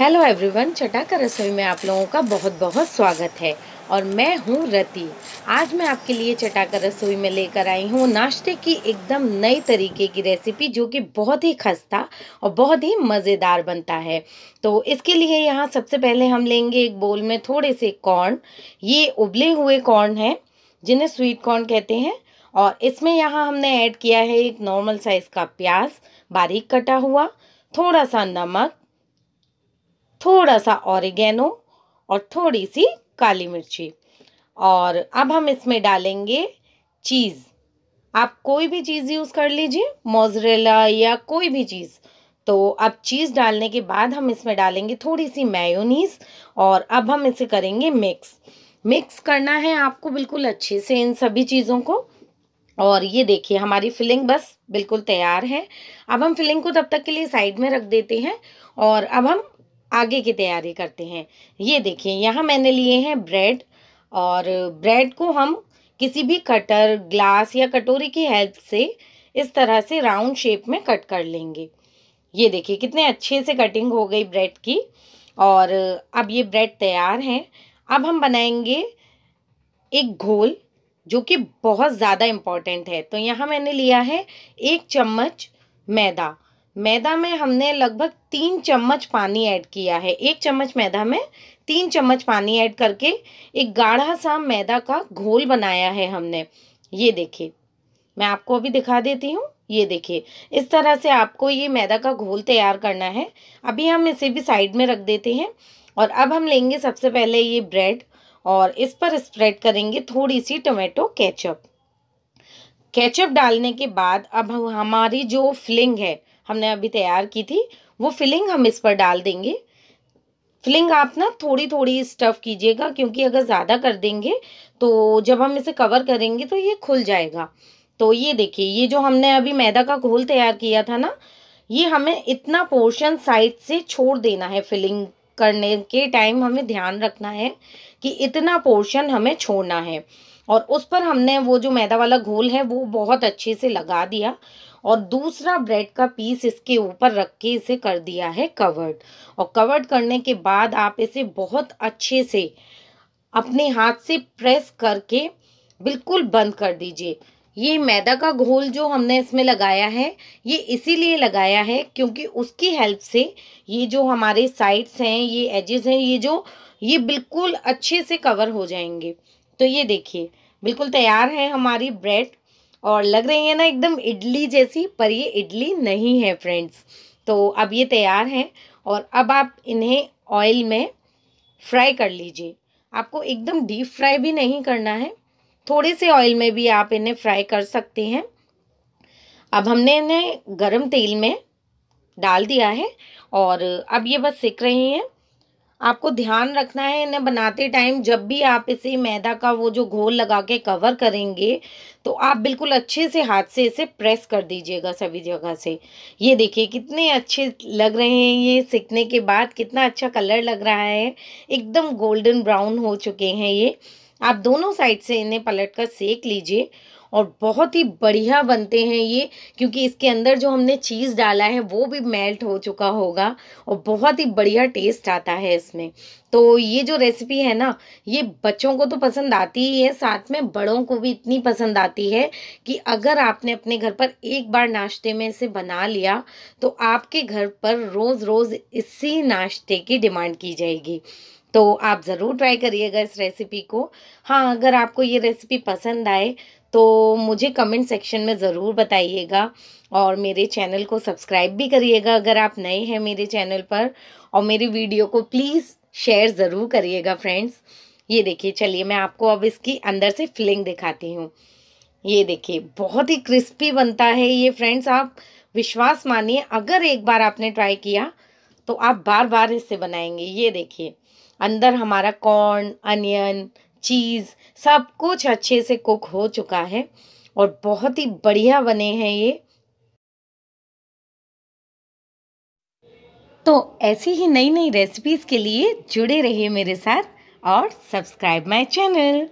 hello everyone चटा का रसोई में आप लोगों का बहुत बहुत स्वागत है और मैं हूँ रति आज मैं आपके लिए चटा का रसोई में लेकर आई हूँ नाश्ते की एकदम नई तरीके की रेसिपी जो कि बहुत ही खस्ता और बहुत ही मज़ेदार बनता है तो इसके लिए यहाँ सबसे पहले हम लेंगे एक बोल में थोड़े से कॉर्न ये उबले हुए कॉर्न हैं जिन्हें स्वीट कॉर्न कहते हैं और इसमें यहाँ हमने ऐड किया है एक नॉर्मल साइज़ का प्याज बारीक कटा हुआ थोड़ा सा नमक थोड़ा सा ऑरिगेनो और थोड़ी सी काली मिर्ची और अब हम इसमें डालेंगे चीज़ आप कोई भी चीज़ यूज़ कर लीजिए मोजरेला या कोई भी चीज़ तो अब चीज़ डालने के बाद हम इसमें डालेंगे थोड़ी सी मैयोनीस और अब हम इसे करेंगे मिक्स मिक्स करना है आपको बिल्कुल अच्छे से इन सभी चीज़ों को और ये देखिए हमारी फिलिंग बस बिल्कुल तैयार है अब हम फिलिंग को तब तक के लिए साइड में रख देते हैं और अब हम आगे की तैयारी करते हैं ये देखिए यहाँ मैंने लिए हैं ब्रेड और ब्रेड को हम किसी भी कटर ग्लास या कटोरी की हेल्प से इस तरह से राउंड शेप में कट कर लेंगे ये देखिए कितने अच्छे से कटिंग हो गई ब्रेड की और अब ये ब्रेड तैयार हैं अब हम बनाएंगे एक घोल जो कि बहुत ज़्यादा इम्पॉर्टेंट है तो यहाँ मैंने लिया है एक चम्मच मैदा मैदा में हमने लगभग तीन चम्मच पानी ऐड किया है एक चम्मच मैदा में तीन चम्मच पानी ऐड करके एक गाढ़ा सा मैदा का घोल बनाया है हमने ये देखिए मैं आपको अभी दिखा देती हूँ ये देखिए इस तरह से आपको ये मैदा का घोल तैयार करना है अभी हम इसे भी साइड में रख देते हैं और अब हम लेंगे सबसे पहले ये ब्रेड और इस पर स्प्रेड करेंगे थोड़ी सी टोमेटो केचप केचप डालने के बाद अब हमारी जो फिलिंग है हमने अभी तैयार की थी वो फिलिंग हम इस पर डाल देंगे फिलिंग आप ना थोड़ी थोड़ी स्टफ़ कीजिएगा क्योंकि अगर ज़्यादा कर देंगे तो जब हम इसे कवर करेंगे तो ये खुल जाएगा तो ये देखिए ये जो हमने अभी मैदा का घोल तैयार किया था ना ये हमें इतना पोर्शन साइड से छोड़ देना है फिलिंग करने के टाइम हमें ध्यान रखना है कि इतना पोर्शन हमें छोड़ना है और उस पर हमने वो जो मैदा वाला घोल है वो बहुत अच्छे से लगा दिया और दूसरा ब्रेड का पीस इसके ऊपर रख के इसे कर दिया है कवर्ड और कवर्ड करने के बाद आप इसे बहुत अच्छे से अपने हाथ से प्रेस करके बिल्कुल बंद कर दीजिए ये मैदा का घोल जो हमने इसमें लगाया है ये इसीलिए लगाया है क्योंकि उसकी हेल्प से ये जो हमारे साइड्स हैं ये एजेस हैं ये जो ये बिल्कुल अच्छे से कवर हो जाएंगे तो ये देखिए बिल्कुल तैयार है हमारी ब्रेड और लग रही है ना एकदम इडली जैसी पर ये इडली नहीं है फ्रेंड्स तो अब ये तैयार हैं और अब आप इन्हें ऑयल में फ्राई कर लीजिए आपको एकदम डीप फ्राई भी नहीं करना है थोड़े से ऑयल में भी आप इन्हें फ्राई कर सकते हैं अब हमने इन्हें गरम तेल में डाल दिया है और अब ये बस सेक रही हैं आपको ध्यान रखना है इन्हें बनाते टाइम जब भी आप इसे मैदा का वो जो घोल लगा के कवर करेंगे तो आप बिल्कुल अच्छे से हाथ से इसे प्रेस कर दीजिएगा सभी जगह से ये देखिए कितने अच्छे लग रहे हैं ये सीखने के बाद कितना अच्छा कलर लग रहा है एकदम गोल्डन ब्राउन हो चुके हैं ये आप दोनों साइड से इन्हें पलट कर सेक लीजिए और बहुत ही बढ़िया बनते हैं ये क्योंकि इसके अंदर जो हमने चीज़ डाला है वो भी मेल्ट हो चुका होगा और बहुत ही बढ़िया टेस्ट आता है इसमें तो ये जो रेसिपी है ना ये बच्चों को तो पसंद आती ही है साथ में बड़ों को भी इतनी पसंद आती है कि अगर आपने अपने घर पर एक बार नाश्ते में इसे बना लिया तो आपके घर पर रोज़ रोज़ इसी नाश्ते की डिमांड की जाएगी तो आप ज़रूर ट्राई करिएगा इस रेसिपी को हाँ अगर आपको ये रेसिपी पसंद आए तो मुझे कमेंट सेक्शन में ज़रूर बताइएगा और मेरे चैनल को सब्सक्राइब भी करिएगा अगर आप नए हैं मेरे चैनल पर और मेरी वीडियो को प्लीज़ शेयर ज़रूर करिएगा फ्रेंड्स ये देखिए चलिए मैं आपको अब इसकी अंदर से फिलिंग दिखाती हूँ ये देखिए बहुत ही क्रिस्पी बनता है ये फ्रेंड्स आप विश्वास मानिए अगर एक बार आपने ट्राई किया तो आप बार बार इससे बनाएंगे ये देखिए अंदर हमारा कॉर्न अनियन चीज़ सब कुछ अच्छे से कुक हो चुका है और बहुत ही बढ़िया बने हैं ये तो ऐसी ही नई नई रेसिपीज़ के लिए जुड़े रहिए मेरे साथ और सब्सक्राइब माय चैनल